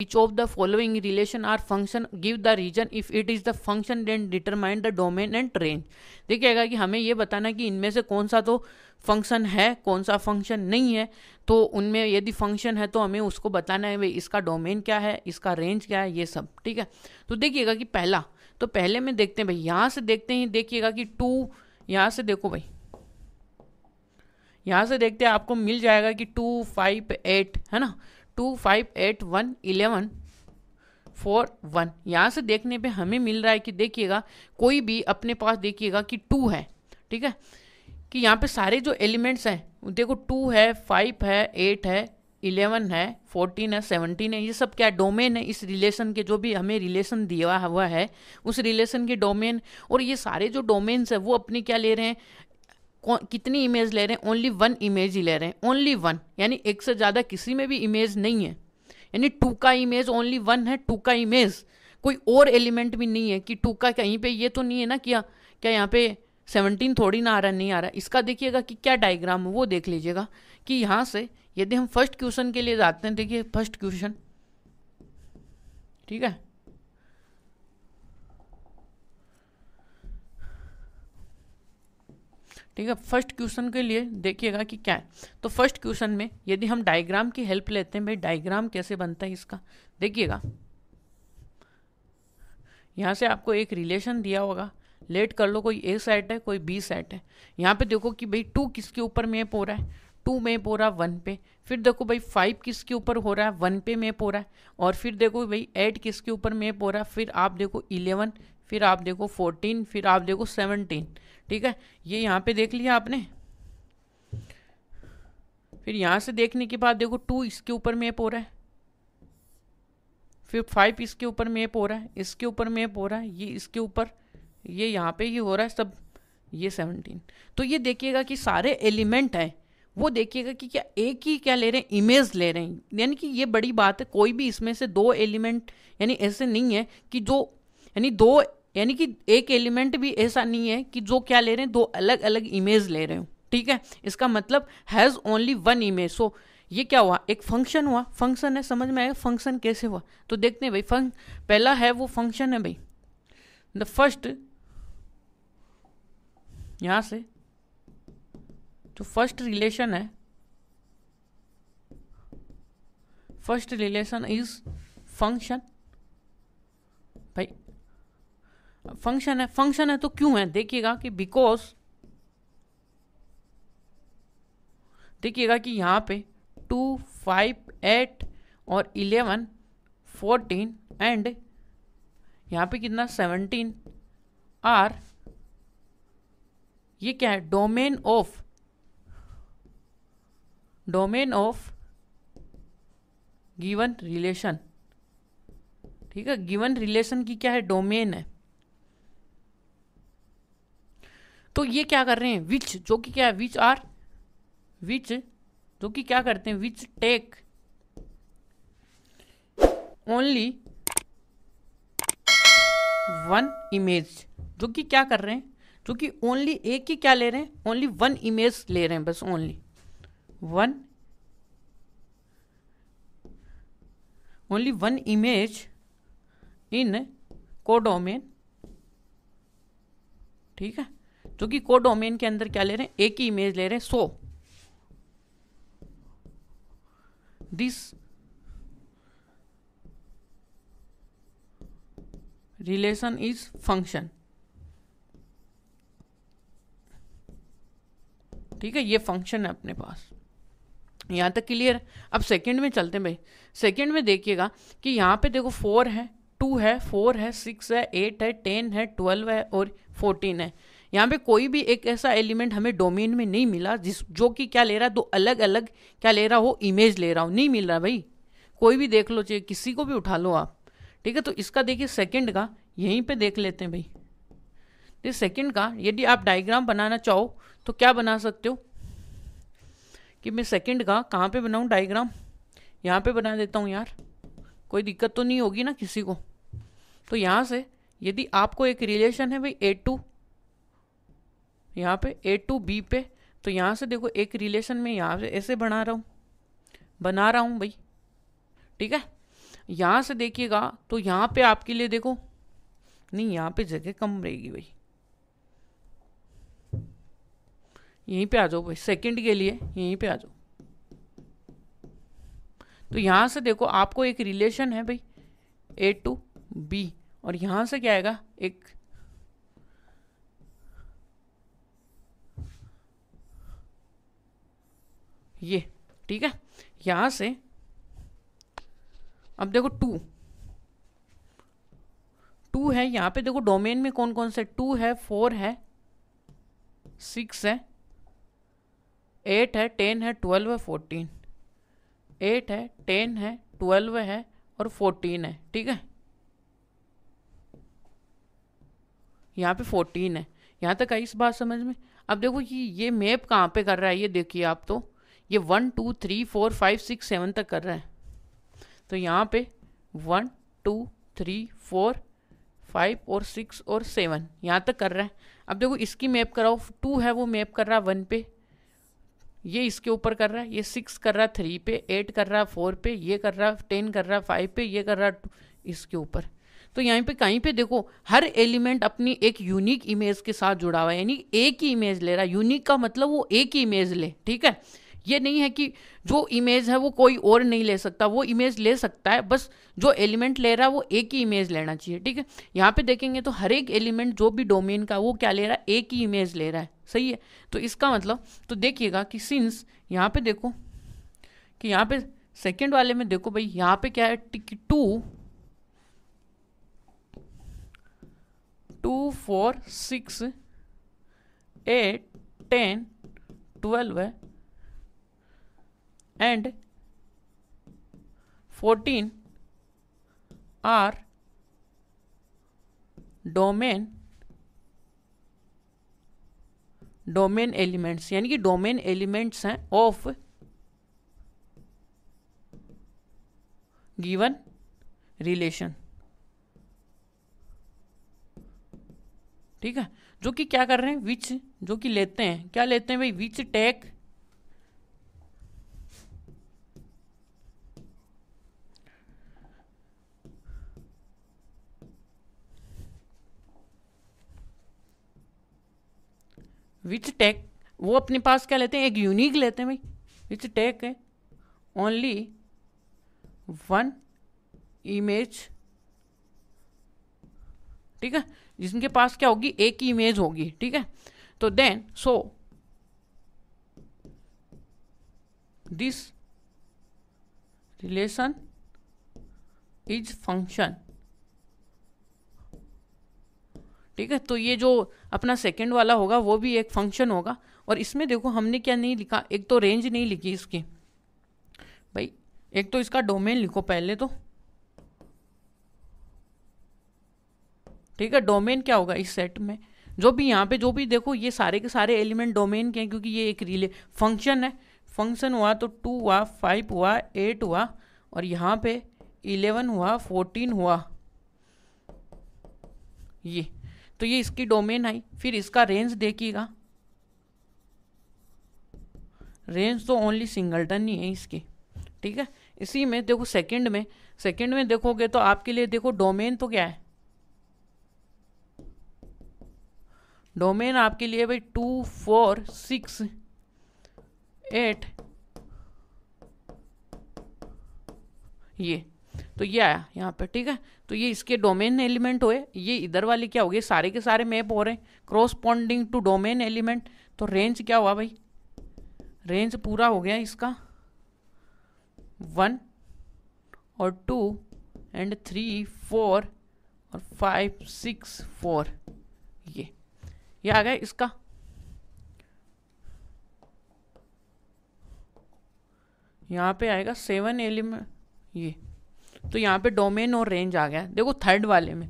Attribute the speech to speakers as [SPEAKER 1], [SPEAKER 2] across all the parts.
[SPEAKER 1] Which of the following relation or function give the region if it is the function then determine the domain and range देखिएगा कि हमें ये बताना कि इनमें से कौन सा तो फंक्शन है कौन सा फंक्शन नहीं है तो उनमें यदि फंक्शन है तो हमें उसको बताना है भाई इसका डोमेन क्या है इसका रेंज क्या है ये सब ठीक है तो देखिएगा कि पहला तो पहले में देखते हैं भाई यहाँ से देखते ही देखिएगा कि टू यहाँ से देखो भाई यहाँ से देखते हैं आपको मिल जाएगा कि टू फाइव एट है ना two five eight one eleven four one यहाँ से देखने पे हमें मिल रहा है कि देखिएगा कोई भी अपने पास देखिएगा कि टू है ठीक है कि यहाँ पे सारे जो एलिमेंट्स हैं देखो टू है फाइव है एट है इलेवन है फोर्टीन है सेवनटीन है ये सब क्या डोमेन है इस रिलेशन के जो भी हमें रिलेशन दिया हुआ है उस रिलेशन के डोमेन और ये सारे जो डोमेन्स हैं वो अपने क्या ले रहे हैं कितनी इमेज ले रहे हैं ओनली वन इमेज ही ले रहे हैं ओनली वन यानी एक से ज़्यादा किसी में भी इमेज नहीं है यानी टू का इमेज ओनली वन है टू का इमेज कोई और एलिमेंट भी नहीं है कि टू का कहीं पे ये तो नहीं है ना क्या हाँ, क्या यहाँ पे सेवनटीन थोड़ी ना आ रहा नहीं आ रहा इसका देखिएगा कि क्या डायग्राम है वो देख लीजिएगा कि यहाँ से यदि हम फर्स्ट क्वेश्चन के लिए जाते हैं देखिए फर्स्ट क्वेश्चन ठीक है ठीक है फर्स्ट क्वेश्चन के लिए देखिएगा कि क्या है तो फर्स्ट क्वेश्चन में यदि हम डायग्राम की हेल्प लेते हैं भाई डायग्राम कैसे बनता है इसका देखिएगा यहाँ से आपको एक रिलेशन दिया होगा लेट कर लो कोई ए सेट है कोई बी सेट है यहाँ पे देखो कि भाई टू किसके ऊपर मेप हो रहा है टू मेप हो रहा है वन पे फिर देखो भाई फाइव किसके ऊपर हो रहा है वन पे मेप हो रहा है और फिर देखो भाई एट किसके ऊपर मेप हो रहा है फिर आप देखो इलेवन फिर आप देखो फोर्टीन फिर आप देखो सेवनटीन ठीक है ये यहाँ पे देख लिया आपने फिर यहाँ से देखने के बाद देखो टू इसके ऊपर मेप हो रहा है फिर फाइव इसके ऊपर मेप हो रहा है इसके ऊपर मेप हो रहा है ये इसके ऊपर ये यहाँ पे ही हो रहा है सब ये सेवनटीन तो ये देखिएगा कि सारे एलिमेंट हैं वो देखिएगा कि क्या एक ही क्या ले रहे हैं इमेज ले रहे हैं यानी कि ये बड़ी बात है कोई भी इसमें से दो एलिमेंट यानी ऐसे नहीं है कि जो यानी दो यानी कि एक एलिमेंट भी ऐसा नहीं है कि जो क्या ले रहे हैं दो अलग अलग इमेज ले रहे हो ठीक है इसका मतलब has only one image so ये क्या हुआ एक फंक्शन हुआ फंक्शन है समझ में आएगा फंक्शन कैसे हुआ तो देखते हैं भाई फंक पहला है वो फंक्शन है भाई द फर्स्ट यहां से जो फर्स्ट रिलेशन है फर्स्ट रिलेशन इज फंक्शन भाई फंक्शन है फंक्शन है तो क्यों है देखिएगा कि बिकॉज देखिएगा कि यहाँ पे टू फाइव एट और इलेवन फोर्टीन एंड यहाँ पे कितना सेवनटीन आर ये क्या है domain of domain of given relation ठीक है गिवन रिलेशन की क्या है डोमेन है तो ये क्या कर रहे हैं विच जो कि क्या है विच आर विच जो कि क्या करते हैं which take only one image जो कि क्या कर रहे हैं जो कि ओनली एक ही क्या ले रहे हैं ओनली वन इमेज ले रहे हैं बस only one only one image in codomain ठीक है क्योंकि को डोमेन के अंदर क्या ले रहे हैं एक ही इमेज ले रहे हैं so this relation is function ठीक है ये फंक्शन है अपने पास यहाँ तक क्लियर अब सेकंड में चलते हैं भाई सेकंड में देखिएगा कि यहाँ पे देखो फोर है टू है फोर है सिक्स है एट है टेन है ट्वेल्व है और फोर्टीन है यहाँ पे कोई भी एक ऐसा एलिमेंट हमें डोमेन में नहीं मिला जिस जो कि क्या ले रहा है दो अलग अलग क्या ले रहा हो इमेज ले रहा हो नहीं मिल रहा भाई कोई भी देख लो चाहे किसी को भी उठा लो आप ठीक है तो इसका देखिए सेकंड का यहीं पे देख लेते हैं भाई ये सेकंड का यदि आप डायग्राम बनाना चाहो तो क्या बना सकते हो कि मैं सेकंड का कहाँ पे बनाऊँ डायग्राम यहाँ पे बना देता हूँ यार कोई दिक्कत तो नहीं होगी ना किसी को तो यहाँ से यदि आपको एक रिलेशन है भाई ए टू यहाँ पे ए टू बी पे तो यहाँ से देखो एक रिलेशन में यहाँ से ऐसे बना रहा हूँ बना रहा हूँ भाई ठीक है यहाँ से देखिएगा तो यहाँ पे आपके लिए देखो नहीं यहाँ पे जगह कम रहेगी भाई यहीं पे आ जाओ भाई सेकंड के लिए यहीं पे आ जाओ तो यहाँ से देखो आपको एक रिलेशन है भाई ए टू बी और यहाँ से क्या आएगा एक ये ठीक है यहाँ से अब देखो टू टू है यहाँ पे देखो डोमेन में कौन कौन से टू है फोर है सिक्स है एट है टेन है ट्वेल्व है फोर्टीन एट है टेन है ट्वेल्व है और फोर्टीन है ठीक है यहाँ पे फोर्टीन है यहाँ तक आई इस बात समझ में अब देखो ये ये मैप कहाँ पे कर रहा है ये देखिए आप तो ये one two three four five six seven तक कर रहा है तो यहाँ पे one two three four five और सिक्स और सेवन यहाँ तक कर रहा है अब देखो इसकी मैप कराओ टू है वो मैप कर रहा है वन पे ये इसके ऊपर कर रहा है ये सिक्स कर रहा है थ्री पे एट कर रहा है फोर पे ये कर रहा है टेन कर रहा है फाइव पे ये कर रहा है इसके ऊपर तो यहाँ पे कहीं पे देखो हर एलिमेंट अपनी एक यूनिक इमेज के साथ जुड़ा हुआ है यानी एक ही इमेज ले रहा है यूनिक का मतलब वो एक ही इमेज ले ठीक है ये नहीं है कि जो इमेज है वो कोई और नहीं ले सकता वो इमेज ले सकता है बस जो एलिमेंट ले रहा है वो एक ही इमेज लेना चाहिए ठीक है यहाँ पे देखेंगे तो हर एक एलिमेंट जो भी डोमेन का वो क्या ले रहा है एक ही इमेज ले रहा है सही है तो इसका मतलब तो देखिएगा कि सिंस यहाँ पे देखो कि यहाँ पे सेकेंड वाले में देखो भाई यहाँ पे क्या है टिक two two four six eight ten twelve है and 14 are domain domain elements यानी कि डोमेन एलिमेंट्स हैं ऑफ गिवन रिलेशन ठीक है जो कि क्या कर रहे हैं विच जो कि लेते हैं क्या लेते हैं भाई विच टेक विच टेक वो अपने पास क्या लेते हैं एक यूनिक लेते हैं भाई विच टेक है ओनली वन इमेज ठीक है जिनके पास क्या होगी एक ही इमेज होगी ठीक है तो then so this relation is function ठीक है तो ये जो अपना सेकेंड वाला होगा वो भी एक फंक्शन होगा और इसमें देखो हमने क्या नहीं लिखा एक तो रेंज नहीं लिखी इसकी भाई एक तो इसका डोमेन लिखो पहले तो ठीक है डोमेन क्या होगा इस सेट में जो भी यहाँ पे जो भी देखो ये सारे के सारे एलिमेंट डोमेन के हैं क्योंकि ये एक रिले फंक्शन है फंक्शन हुआ तो टू हुआ फाइव हुआ एट हुआ और यहाँ पे इलेवन हुआ फोर्टीन हुआ ये तो ये इसकी डोमेन आई फिर इसका रेंज देखिएगा रेंज तो ओनली सिंगलटन ही है इसकी ठीक है इसी में देखो सेकंड में सेकंड में देखोगे तो आपके लिए देखो डोमेन तो क्या है डोमेन आपके लिए भाई टू फोर सिक्स एट ये तो ये आया यहाँ पर ठीक है तो ये इसके डोमेन एलिमेंट हुए ये इधर वाले क्या हो गए सारे के सारे मैप हो रहे हैं क्रॉसपॉन्डिंग टू डोमेन एलिमेंट तो रेंज क्या हुआ भाई रेंज पूरा हो गया इसका वन और टू एंड थ्री फोर और फाइव सिक्स फोर ये ये आ गया इसका यहाँ पे आएगा सेवन एलिमेंट ये तो यहाँ पे डोमेन और रेंज आ गया देखो थर्ड वाले में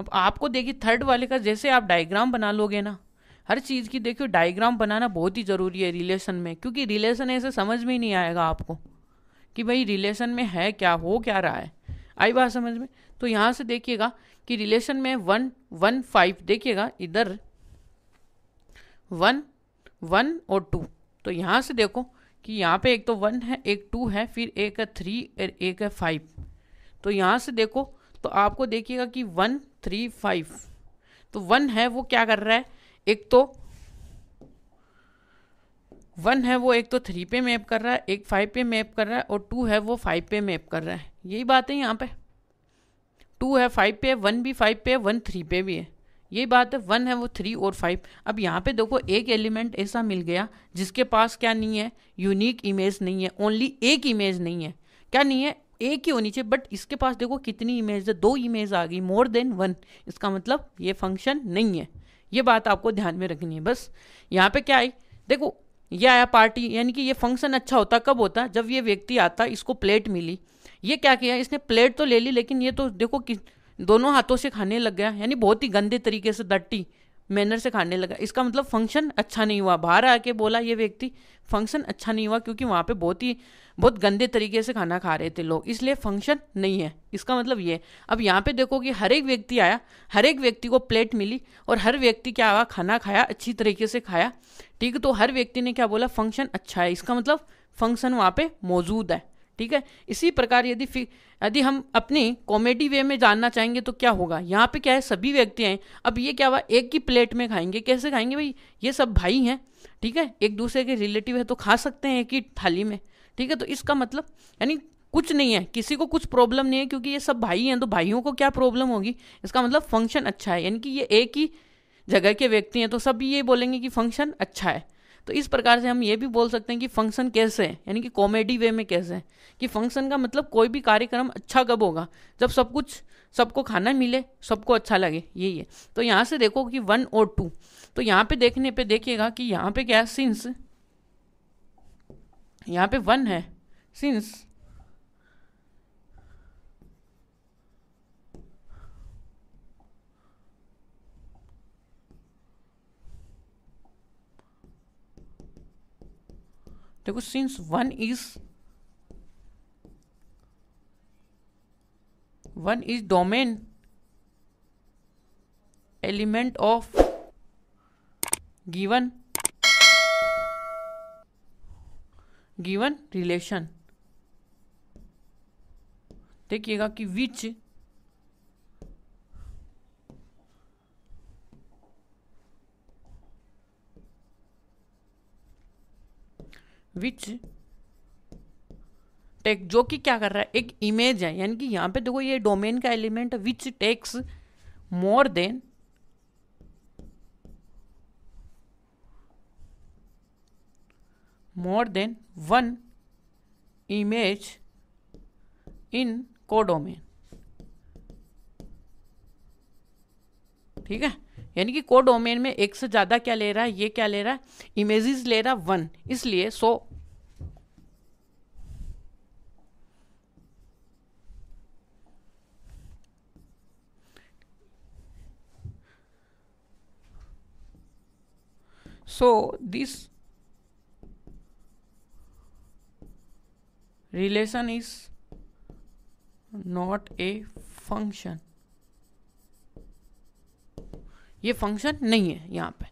[SPEAKER 1] अब आपको देखिए थर्ड वाले का जैसे आप डायग्राम बना लोगे ना हर चीज़ की देखियो डायग्राम बनाना बहुत ही ज़रूरी है रिलेशन में क्योंकि रिलेशन ऐसे समझ में ही नहीं आएगा आपको कि भाई रिलेशन में है क्या हो क्या रहा है आई बात समझ में तो यहाँ से देखिएगा कि रिलेशन में वन वन फाइव देखिएगा इधर वन वन और टू तो यहाँ से देखो कि यहाँ पे एक तो वन है एक टू है फिर एक है थ्री और एक है फाइव तो यहाँ से देखो तो आपको देखिएगा कि वन थ्री फाइव तो वन है वो क्या कर रहा है एक तो वन है वो एक तो थ्री पे मैप कर रहा है एक फाइव पे मैप कर रहा है और टू है वो फाइव पे मैप कर रहा है यही बात है यहाँ पे टू है फाइव पे वन भी फाइव पे वन थ्री पे भी है ये बात है वन है वो थ्री और फाइव अब यहाँ पे देखो एक एलिमेंट ऐसा मिल गया जिसके पास क्या नहीं है यूनिक इमेज नहीं है ओनली एक इमेज नहीं है क्या नहीं है एक ही होनी चाहिए बट इसके पास देखो कितनी इमेज है दो इमेज आ गई मोर देन वन इसका मतलब ये फंक्शन नहीं है ये बात आपको ध्यान में रखनी है बस यहाँ पे क्या आई देखो ये आया पार्टी यानी कि ये फंक्शन अच्छा होता कब होता जब ये व्यक्ति आता इसको प्लेट मिली ये क्या किया इसने प्लेट तो ले ली लेकिन ये तो देखो कि दोनों हाथों से खाने लग गया यानी बहुत ही गंदे तरीके से दट्टी मैनर से खाने लगा इसका मतलब फंक्शन अच्छा नहीं हुआ बाहर आके बोला ये व्यक्ति फंक्शन अच्छा नहीं हुआ क्योंकि वहाँ पे बहुत ही बहुत गंदे तरीके से खाना खा रहे थे लोग इसलिए फंक्शन नहीं है इसका मतलब ये अब यहाँ पे देखो कि हर एक व्यक्ति आया हर एक व्यक्ति को प्लेट मिली और हर व्यक्ति क्या हुआ खाना खाया अच्छी तरीके से खाया ठीक तो हर व्यक्ति ने क्या बोला फंक्शन अच्छा है इसका मतलब फंक्शन वहाँ पे मौजूद है ठीक है इसी प्रकार यदि यदि हम अपनी कॉमेडी वे में जानना चाहेंगे तो क्या होगा यहाँ पे क्या है सभी व्यक्ति हैं अब ये क्या हुआ एक ही प्लेट में खाएंगे कैसे खाएंगे भाई ये सब भाई हैं ठीक है एक दूसरे के रिलेटिव है तो खा सकते हैं एक ही थाली में ठीक है तो इसका मतलब यानी कुछ नहीं है किसी को कुछ प्रॉब्लम नहीं है क्योंकि ये सब भाई हैं तो भाइयों को क्या प्रॉब्लम होगी इसका मतलब फंक्शन अच्छा है यानी कि ये एक ही जगह के व्यक्ति हैं तो सब ये बोलेंगे कि फंक्शन अच्छा है तो इस प्रकार से हम ये भी बोल सकते हैं कि फंक्शन कैसे है यानी कि कॉमेडी वे में कैसे है कि फंक्शन का मतलब कोई भी कार्यक्रम अच्छा कब होगा जब सब कुछ सबको खाना मिले सबको अच्छा लगे यही है तो यहाँ से देखो कि वन और टू तो यहाँ पे देखने पे देखिएगा कि यहाँ पे क्या है सिंस यहाँ पे वन है सिंस देखो since one is one is domain element of given given relation देखिएगा कि विच विच टेक जो कि क्या कर रहा है एक इमेज है यानी कि यहाँ पे देखो ये डोमेन का element which takes more than more than one image in codomain ठीक है यानी कि को डोमेन में एक से ज़्यादा क्या ले रहा है ये क्या ले रहा है इमेजेस ले रहा वन इसलिए सो so, so this relation is not a function ये function नहीं है यहाँ पे